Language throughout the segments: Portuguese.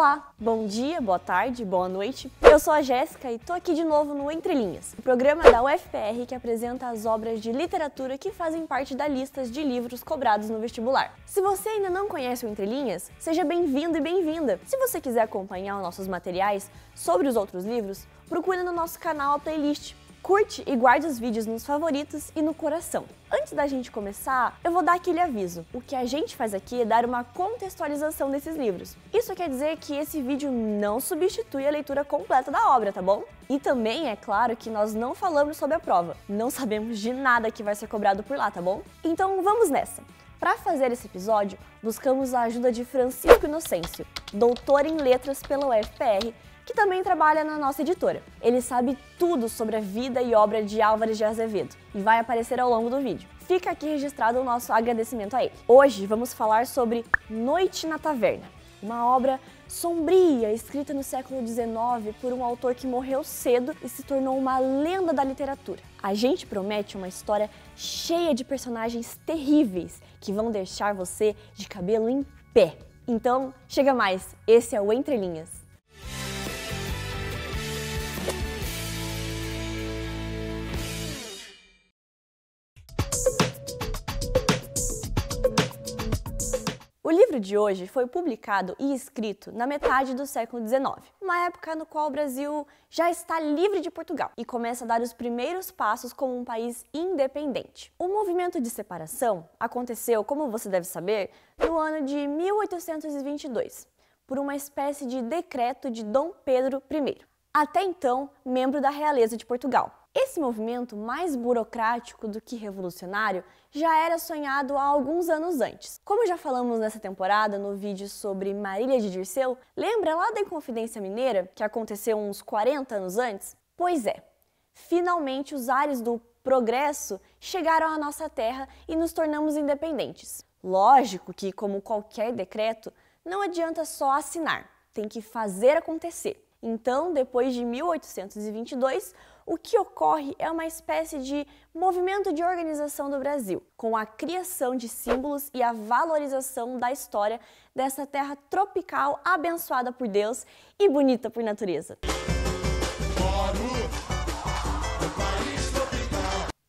Olá, bom dia, boa tarde, boa noite. Eu sou a Jéssica e tô aqui de novo no Entre Linhas, o programa da UFPR que apresenta as obras de literatura que fazem parte da lista de livros cobrados no vestibular. Se você ainda não conhece o Entre Linhas, seja bem-vindo e bem-vinda. Se você quiser acompanhar nossos materiais sobre os outros livros, procure no nosso canal a playlist Curte e guarde os vídeos nos favoritos e no coração. Antes da gente começar, eu vou dar aquele aviso. O que a gente faz aqui é dar uma contextualização desses livros. Isso quer dizer que esse vídeo não substitui a leitura completa da obra, tá bom? E também é claro que nós não falamos sobre a prova. Não sabemos de nada que vai ser cobrado por lá, tá bom? Então vamos nessa. Para fazer esse episódio, buscamos a ajuda de Francisco Inocêncio, doutor em letras pela UFPR que também trabalha na nossa editora. Ele sabe tudo sobre a vida e obra de Álvares de Azevedo e vai aparecer ao longo do vídeo. Fica aqui registrado o nosso agradecimento a ele. Hoje vamos falar sobre Noite na Taverna, uma obra sombria escrita no século XIX por um autor que morreu cedo e se tornou uma lenda da literatura. A gente promete uma história cheia de personagens terríveis que vão deixar você de cabelo em pé. Então, chega mais, esse é o Entre Linhas. O livro de hoje foi publicado e escrito na metade do século XIX, uma época no qual o Brasil já está livre de Portugal e começa a dar os primeiros passos como um país independente. O movimento de separação aconteceu, como você deve saber, no ano de 1822, por uma espécie de decreto de Dom Pedro I, até então membro da realeza de Portugal. Esse movimento, mais burocrático do que revolucionário, já era sonhado há alguns anos antes. Como já falamos nessa temporada, no vídeo sobre Marília de Dirceu, lembra lá da Inconfidência Mineira, que aconteceu uns 40 anos antes? Pois é, finalmente os ares do progresso chegaram à nossa terra e nos tornamos independentes. Lógico que, como qualquer decreto, não adianta só assinar, tem que fazer acontecer. Então, depois de 1822, o que ocorre é uma espécie de movimento de organização do Brasil, com a criação de símbolos e a valorização da história dessa terra tropical abençoada por Deus e bonita por natureza.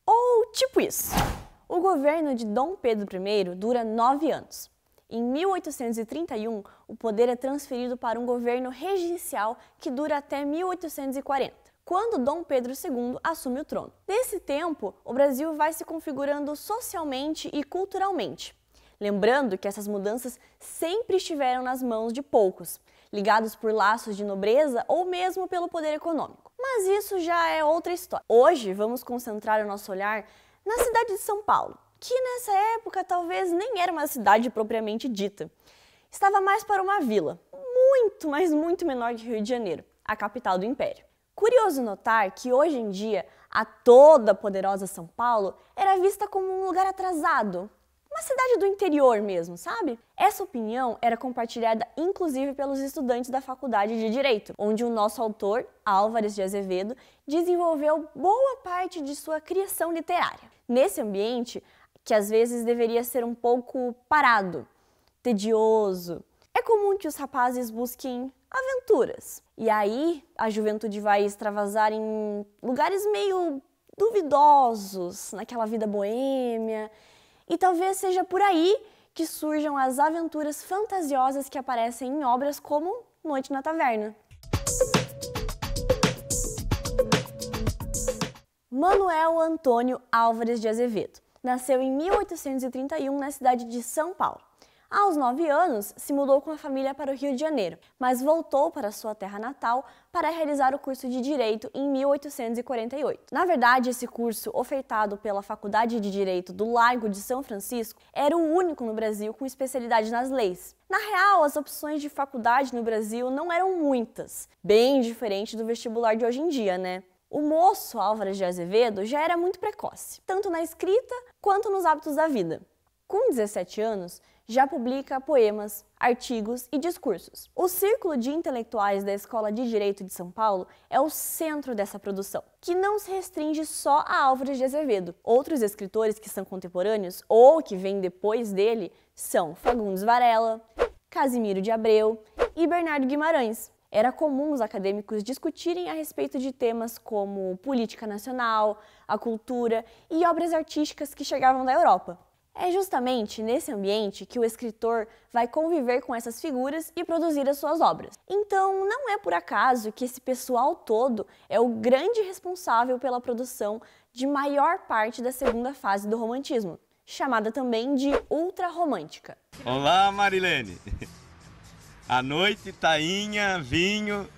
Ou tipo isso. O governo de Dom Pedro I dura nove anos. Em 1831, o poder é transferido para um governo regencial que dura até 1840 quando Dom Pedro II assume o trono. Nesse tempo, o Brasil vai se configurando socialmente e culturalmente. Lembrando que essas mudanças sempre estiveram nas mãos de poucos, ligados por laços de nobreza ou mesmo pelo poder econômico. Mas isso já é outra história. Hoje vamos concentrar o nosso olhar na cidade de São Paulo, que nessa época talvez nem era uma cidade propriamente dita. Estava mais para uma vila, muito, mas muito menor que Rio de Janeiro, a capital do império. Curioso notar que hoje em dia a toda poderosa São Paulo era vista como um lugar atrasado, uma cidade do interior mesmo, sabe? Essa opinião era compartilhada inclusive pelos estudantes da Faculdade de Direito, onde o nosso autor, Álvares de Azevedo, desenvolveu boa parte de sua criação literária. Nesse ambiente, que às vezes deveria ser um pouco parado, tedioso, é comum que os rapazes busquem aventuras. E aí a juventude vai extravasar em lugares meio duvidosos, naquela vida boêmia. E talvez seja por aí que surjam as aventuras fantasiosas que aparecem em obras como Noite na Taverna. Manuel Antônio Álvares de Azevedo nasceu em 1831 na cidade de São Paulo. Aos nove anos, se mudou com a família para o Rio de Janeiro, mas voltou para sua terra natal para realizar o curso de Direito em 1848. Na verdade, esse curso, ofertado pela Faculdade de Direito do Largo de São Francisco, era o único no Brasil com especialidade nas leis. Na real, as opções de faculdade no Brasil não eram muitas, bem diferente do vestibular de hoje em dia, né? O moço Álvares de Azevedo já era muito precoce, tanto na escrita quanto nos hábitos da vida. Com 17 anos, já publica poemas, artigos e discursos. O Círculo de Intelectuais da Escola de Direito de São Paulo é o centro dessa produção, que não se restringe só a Álvares de Azevedo. Outros escritores que são contemporâneos ou que vêm depois dele são Fagundes Varela, Casimiro de Abreu e Bernardo Guimarães. Era comum os acadêmicos discutirem a respeito de temas como política nacional, a cultura e obras artísticas que chegavam da Europa. É justamente nesse ambiente que o escritor vai conviver com essas figuras e produzir as suas obras. Então, não é por acaso que esse pessoal todo é o grande responsável pela produção de maior parte da segunda fase do romantismo, chamada também de ultrarromântica. Olá, Marilene! A noite, tainha, vinho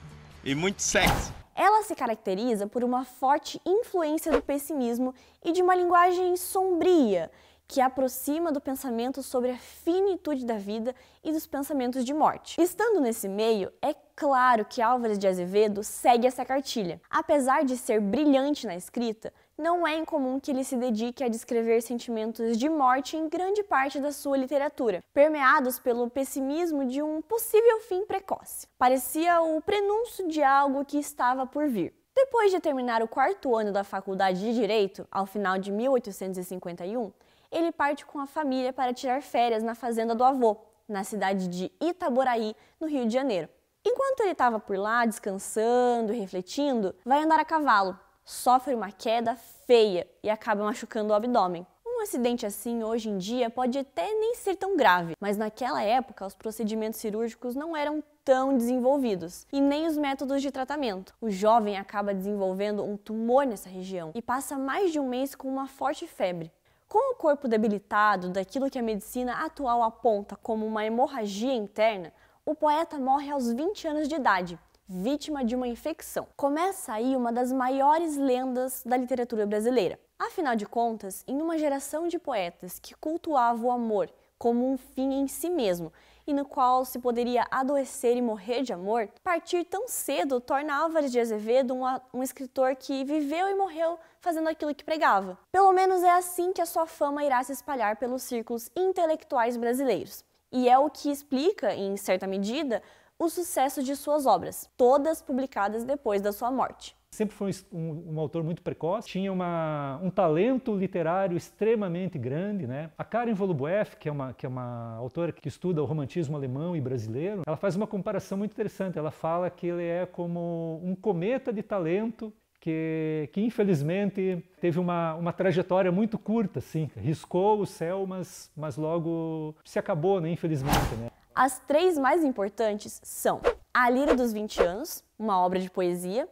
e muito sexo. Ela se caracteriza por uma forte influência do pessimismo e de uma linguagem sombria que aproxima do pensamento sobre a finitude da vida e dos pensamentos de morte. Estando nesse meio, é claro que Álvares de Azevedo segue essa cartilha. Apesar de ser brilhante na escrita, não é incomum que ele se dedique a descrever sentimentos de morte em grande parte da sua literatura, permeados pelo pessimismo de um possível fim precoce. Parecia o prenúncio de algo que estava por vir. Depois de terminar o quarto ano da Faculdade de Direito, ao final de 1851, ele parte com a família para tirar férias na fazenda do avô, na cidade de Itaboraí, no Rio de Janeiro. Enquanto ele estava por lá, descansando, refletindo, vai andar a cavalo, sofre uma queda feia e acaba machucando o abdômen. Um acidente assim hoje em dia pode até nem ser tão grave, mas naquela época os procedimentos cirúrgicos não eram tão desenvolvidos e nem os métodos de tratamento. O jovem acaba desenvolvendo um tumor nessa região e passa mais de um mês com uma forte febre. Com o corpo debilitado daquilo que a medicina atual aponta como uma hemorragia interna, o poeta morre aos 20 anos de idade, vítima de uma infecção. Começa aí uma das maiores lendas da literatura brasileira. Afinal de contas, em uma geração de poetas que cultuava o amor como um fim em si mesmo e no qual se poderia adoecer e morrer de amor, partir tão cedo torna Álvares de Azevedo um, um escritor que viveu e morreu fazendo aquilo que pregava. Pelo menos é assim que a sua fama irá se espalhar pelos círculos intelectuais brasileiros. E é o que explica, em certa medida, o sucesso de suas obras, todas publicadas depois da sua morte sempre foi um, um autor muito precoce, tinha uma, um talento literário extremamente grande. Né? A Karen Volubueff, que é, uma, que é uma autora que estuda o romantismo alemão e brasileiro, ela faz uma comparação muito interessante. Ela fala que ele é como um cometa de talento que, que, infelizmente teve uma, uma trajetória muito curta, assim, riscou o céu, mas, mas logo se acabou, né, infelizmente. Né? As três mais importantes são A Lira dos 20 Anos, uma obra de poesia,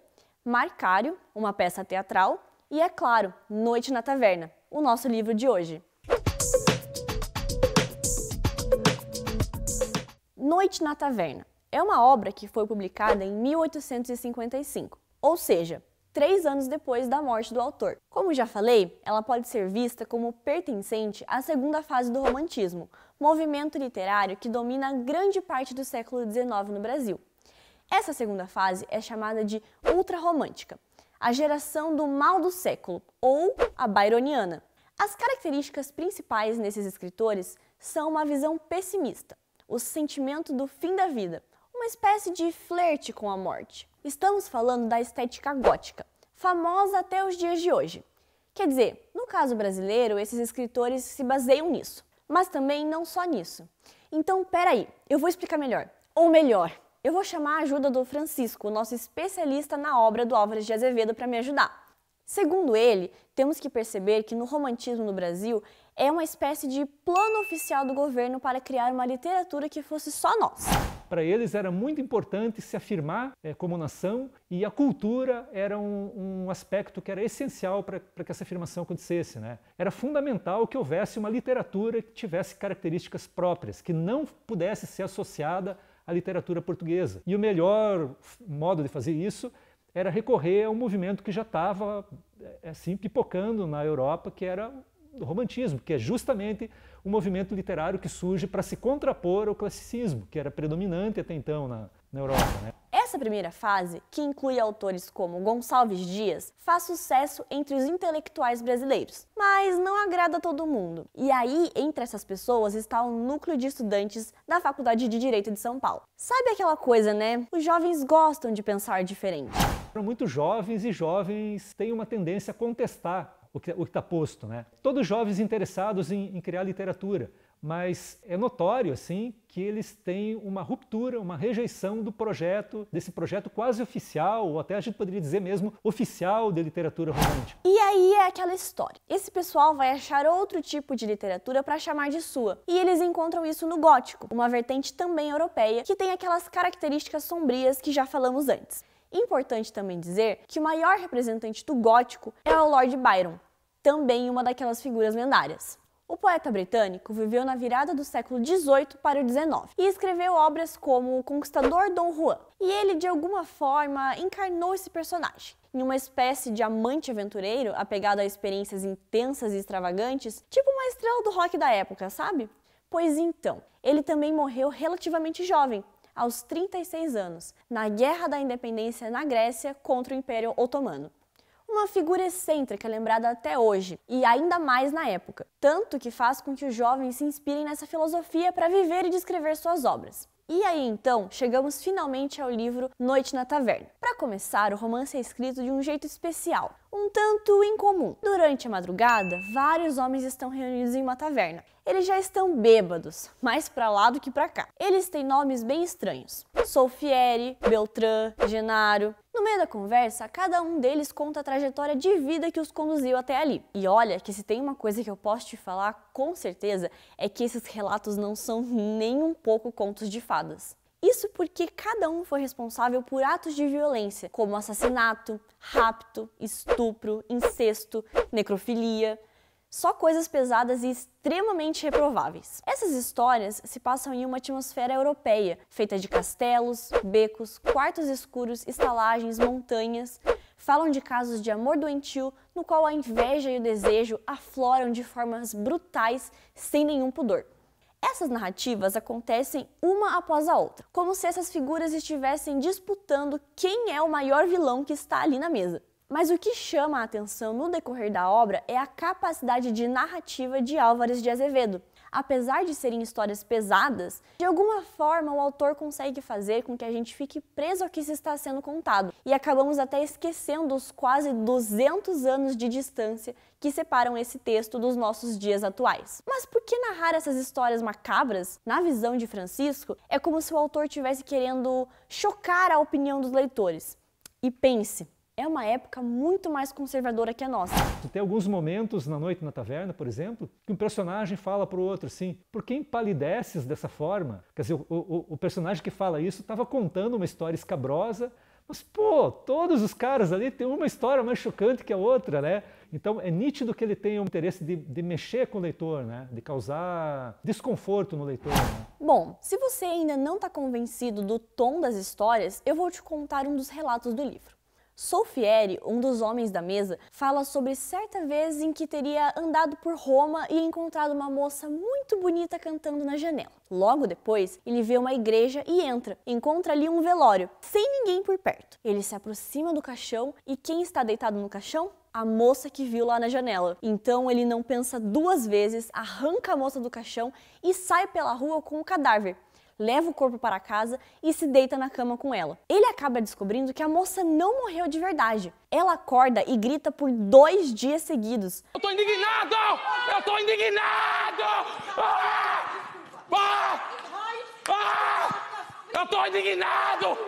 Marcário, uma peça teatral, e, é claro, Noite na Taverna, o nosso livro de hoje. Noite na Taverna é uma obra que foi publicada em 1855, ou seja, três anos depois da morte do autor. Como já falei, ela pode ser vista como pertencente à segunda fase do Romantismo, movimento literário que domina grande parte do século XIX no Brasil. Essa segunda fase é chamada de ultrarromântica, a geração do mal do século, ou a byroniana. As características principais nesses escritores são uma visão pessimista, o sentimento do fim da vida, uma espécie de flerte com a morte. Estamos falando da estética gótica, famosa até os dias de hoje. Quer dizer, no caso brasileiro, esses escritores se baseiam nisso, mas também não só nisso. Então, peraí, eu vou explicar melhor. Ou melhor, eu vou chamar a ajuda do Francisco, nosso especialista na obra do Álvares de Azevedo, para me ajudar. Segundo ele, temos que perceber que no romantismo no Brasil é uma espécie de plano oficial do governo para criar uma literatura que fosse só nossa. Para eles era muito importante se afirmar é, como nação e a cultura era um, um aspecto que era essencial para que essa afirmação acontecesse. Né? Era fundamental que houvesse uma literatura que tivesse características próprias, que não pudesse ser associada a literatura portuguesa. E o melhor modo de fazer isso era recorrer a um movimento que já estava eh, assim pipocando na Europa, que era o romantismo, que é justamente o movimento literário que surge para se contrapor ao classicismo, que era predominante até então na, na Europa. Né? Essa primeira fase, que inclui autores como Gonçalves Dias, faz sucesso entre os intelectuais brasileiros, mas não agrada a todo mundo. E aí, entre essas pessoas, está o um núcleo de estudantes da Faculdade de Direito de São Paulo. Sabe aquela coisa, né? Os jovens gostam de pensar diferente. São muito jovens e jovens têm uma tendência a contestar o que está posto. Né? Todos jovens interessados em, em criar literatura, mas é notório assim que eles têm uma ruptura, uma rejeição do projeto, desse projeto quase oficial, ou até a gente poderia dizer mesmo oficial de literatura romântica. E aí é aquela história. Esse pessoal vai achar outro tipo de literatura para chamar de sua, e eles encontram isso no gótico, uma vertente também europeia que tem aquelas características sombrias que já falamos antes. Importante também dizer que o maior representante do gótico é o Lord Byron, também uma daquelas figuras lendárias. O poeta britânico viveu na virada do século XVIII para o XIX e escreveu obras como O Conquistador Dom Juan. E ele, de alguma forma, encarnou esse personagem. Em uma espécie de amante aventureiro, apegado a experiências intensas e extravagantes, tipo uma estrela do rock da época, sabe? Pois então, ele também morreu relativamente jovem, aos 36 anos, na Guerra da Independência na Grécia contra o Império Otomano uma figura excêntrica lembrada até hoje, e ainda mais na época, tanto que faz com que os jovens se inspirem nessa filosofia para viver e descrever suas obras. E aí então, chegamos finalmente ao livro Noite na Taverna. Para começar, o romance é escrito de um jeito especial, um tanto incomum. Durante a madrugada, vários homens estão reunidos em uma taverna eles já estão bêbados, mais para lá do que para cá. Eles têm nomes bem estranhos. Solfieri, Beltrán, Genaro. No meio da conversa, cada um deles conta a trajetória de vida que os conduziu até ali. E olha que se tem uma coisa que eu posso te falar com certeza é que esses relatos não são nem um pouco contos de fadas. Isso porque cada um foi responsável por atos de violência, como assassinato, rapto, estupro, incesto, necrofilia, só coisas pesadas e extremamente reprováveis. Essas histórias se passam em uma atmosfera europeia, feita de castelos, becos, quartos escuros, estalagens, montanhas. Falam de casos de amor doentio, no qual a inveja e o desejo afloram de formas brutais, sem nenhum pudor. Essas narrativas acontecem uma após a outra, como se essas figuras estivessem disputando quem é o maior vilão que está ali na mesa. Mas o que chama a atenção no decorrer da obra é a capacidade de narrativa de Álvares de Azevedo. Apesar de serem histórias pesadas, de alguma forma o autor consegue fazer com que a gente fique preso ao que se está sendo contado e acabamos até esquecendo os quase 200 anos de distância que separam esse texto dos nossos dias atuais. Mas por que narrar essas histórias macabras, na visão de Francisco, é como se o autor estivesse querendo chocar a opinião dos leitores? E pense, é uma época muito mais conservadora que a nossa. Tem alguns momentos na noite na taverna, por exemplo, que um personagem fala para o outro assim: por que empalideces dessa forma? Quer dizer, o, o, o personagem que fala isso estava contando uma história escabrosa. Mas, pô, todos os caras ali têm uma história mais chocante que a outra, né? Então é nítido que ele tem um interesse de, de, mexer com o leitor, né? de causar desconforto no leitor. Né? Bom, se você ainda não está convencido do tom das histórias, eu vou te contar um dos relatos do livro. Solfieri, um dos homens da mesa, fala sobre certa vez em que teria andado por Roma e encontrado uma moça muito bonita cantando na janela. Logo depois, ele vê uma igreja e entra. Encontra ali um velório, sem ninguém por perto. Ele se aproxima do caixão e quem está deitado no caixão? a moça que viu lá na janela. Então ele não pensa duas vezes, arranca a moça do caixão e sai pela rua com o cadáver leva o corpo para casa e se deita na cama com ela. Ele acaba descobrindo que a moça não morreu de verdade. Ela acorda e grita por dois dias seguidos. Eu tô indignado! Eu tô indignado! Ah! Ah! Ah! Eu tô indignado!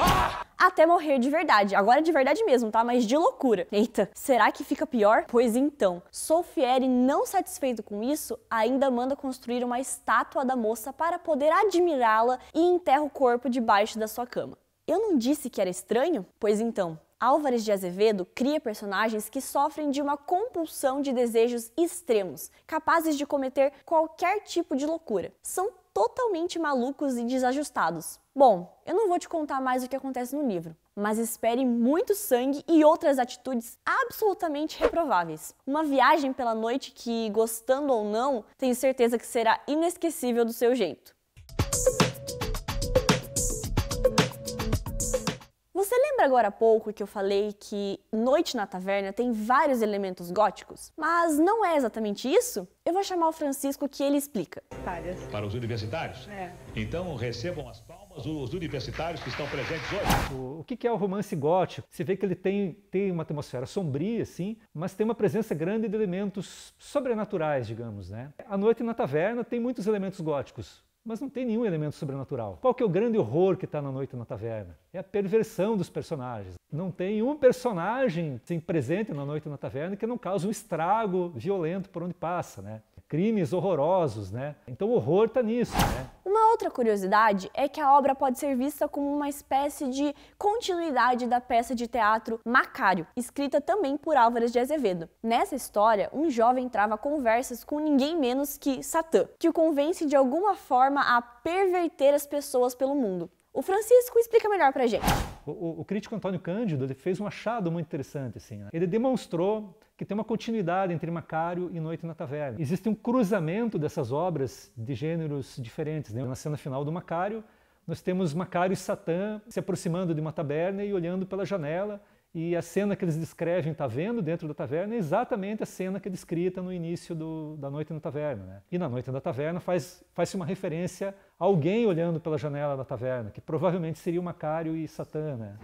Ah! até morrer de verdade. Agora é de verdade mesmo, tá? Mas de loucura. Eita, será que fica pior? Pois então, Solfieri, não satisfeito com isso, ainda manda construir uma estátua da moça para poder admirá-la e enterra o corpo debaixo da sua cama. Eu não disse que era estranho? Pois então, Álvares de Azevedo cria personagens que sofrem de uma compulsão de desejos extremos, capazes de cometer qualquer tipo de loucura. São totalmente malucos e desajustados. Bom, eu não vou te contar mais o que acontece no livro, mas espere muito sangue e outras atitudes absolutamente reprováveis. Uma viagem pela noite que, gostando ou não, tenho certeza que será inesquecível do seu jeito. Você lembra agora há pouco que eu falei que Noite na Taverna tem vários elementos góticos? Mas não é exatamente isso? Eu vou chamar o Francisco que ele explica. Para os universitários? É. Então recebam as palmas os universitários que estão presentes hoje. O, o que é o romance gótico? Você vê que ele tem, tem uma atmosfera sombria, sim, mas tem uma presença grande de elementos sobrenaturais, digamos, né? A Noite na Taverna tem muitos elementos góticos mas não tem nenhum elemento sobrenatural. Qual que é o grande horror que está na noite na taverna? É a perversão dos personagens. Não tem um personagem assim, presente na noite na taverna que não cause um estrago violento por onde passa, né? Crimes horrorosos, né? Então o horror está nisso, né? Uma outra curiosidade é que a obra pode ser vista como uma espécie de continuidade da peça de teatro Macário, escrita também por Álvares de Azevedo. Nessa história, um jovem trava conversas com ninguém menos que Satã, que o convence de alguma forma a perverter as pessoas pelo mundo. O Francisco explica melhor para a gente. O, o, crítico Antônio Cândido fez um achado muito interessante. Assim, né? Ele demonstrou que tem uma continuidade entre Macário e Noite na Taverna. Existe um cruzamento dessas obras de gêneros diferentes. Né? Na cena final do Macário, nós temos Macário e Satã se aproximando de uma taberna e olhando pela janela e a cena que eles descrevem está vendo dentro da taverna é exatamente a cena que é descrita no início do, da Noite na Taverna. Né? E na Noite na Taverna faz-se faz uma referência a alguém olhando pela janela da taverna, que provavelmente seria o Macário e Satã. Né?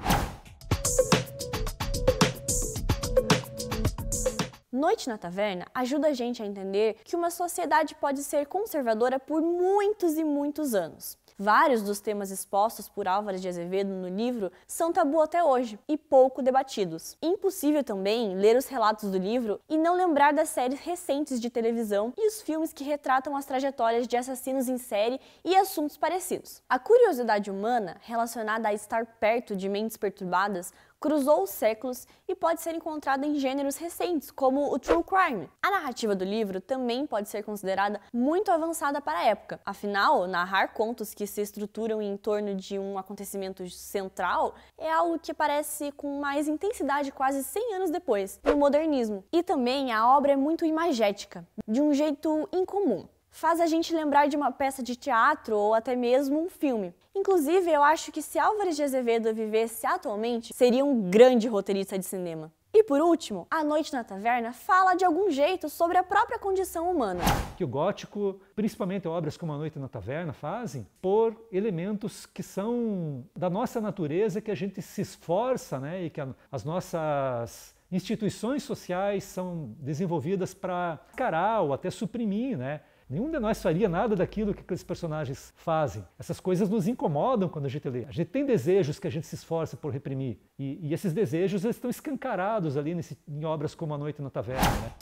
Noite na Taverna ajuda a gente a entender que uma sociedade pode ser conservadora por muitos e muitos anos. Vários dos temas expostos por Álvares de Azevedo no livro são tabu até hoje e pouco debatidos. Impossível também ler os relatos do livro e não lembrar das séries recentes de televisão e os filmes que retratam as trajetórias de assassinos em série e assuntos parecidos. A curiosidade humana relacionada a estar perto de mentes perturbadas cruzou os séculos e pode ser encontrada em gêneros recentes, como o true crime. A narrativa do livro também pode ser considerada muito avançada para a época. Afinal, narrar contos que se estruturam em torno de um acontecimento central é algo que aparece com mais intensidade quase 100 anos depois, no modernismo. E também a obra é muito imagética, de um jeito incomum faz a gente lembrar de uma peça de teatro ou até mesmo um filme. Inclusive, eu acho que se Álvares de Azevedo vivesse atualmente, seria um grande roteirista de cinema. E por último, A Noite na Taverna fala de algum jeito sobre a própria condição humana. Que o gótico, principalmente obras como A Noite na Taverna, fazem por elementos que são da nossa natureza, que a gente se esforça, né, e que a, as nossas instituições sociais são desenvolvidas para encarar ou até suprimir, né, Nenhum de nós faria nada daquilo que aqueles personagens fazem. Essas coisas nos incomodam quando a gente lê. A gente tem desejos que a gente se esforça por reprimir. E, e esses desejos estão escancarados ali nesse, em obras como A Noite na Taverna. Né?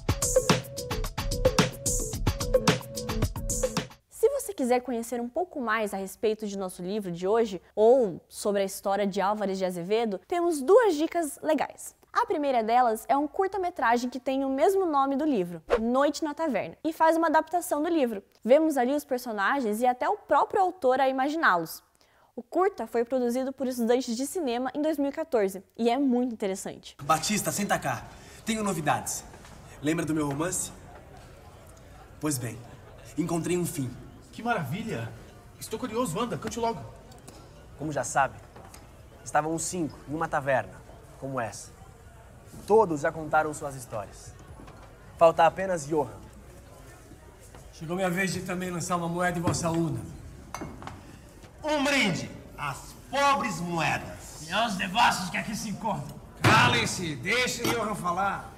quiser conhecer um pouco mais a respeito de nosso livro de hoje ou sobre a história de Álvares de Azevedo, temos duas dicas legais. A primeira delas é um curta-metragem que tem o mesmo nome do livro, Noite na Taverna, e faz uma adaptação do livro. Vemos ali os personagens e até o próprio autor a imaginá-los. O curta foi produzido por estudantes de cinema em 2014 e é muito interessante. Batista, senta cá. Tenho novidades. Lembra do meu romance? Pois bem, encontrei um fim. Que maravilha! Estou curioso, anda, cante logo. Como já sabe, estávamos cinco em uma taverna, como essa. Todos já contaram suas histórias. Falta apenas Johan. Chegou minha vez de também lançar uma moeda em vossa una. Um brinde às pobres moedas. E aos devassos que aqui se encontram. Calem-se, deixem Johan falar.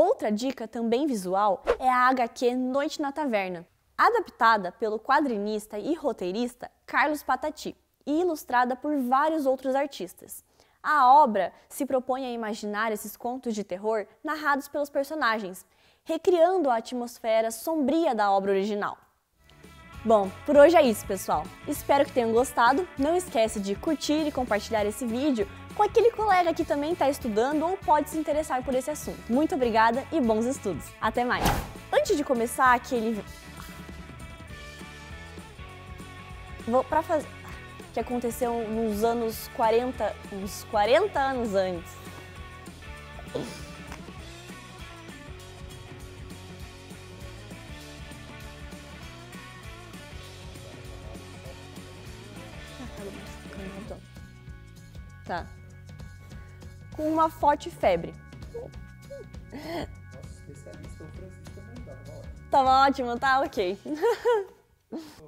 Outra dica também visual é a HQ Noite na Taverna, adaptada pelo quadrinista e roteirista Carlos Patati e ilustrada por vários outros artistas. A obra se propõe a imaginar esses contos de terror narrados pelos personagens, recriando a atmosfera sombria da obra original. Bom, por hoje é isso, pessoal. Espero que tenham gostado. Não esquece de curtir e compartilhar esse vídeo com aquele colega que também está estudando ou pode se interessar por esse assunto. Muito obrigada e bons estudos. Até mais. Antes de começar aquele Vou para fazer que aconteceu nos anos 40, uns 40 anos antes. Tá com uma forte febre. Nossa, especialista, é o Francisco também tava ótimo. Tava ótimo, tá? Ok.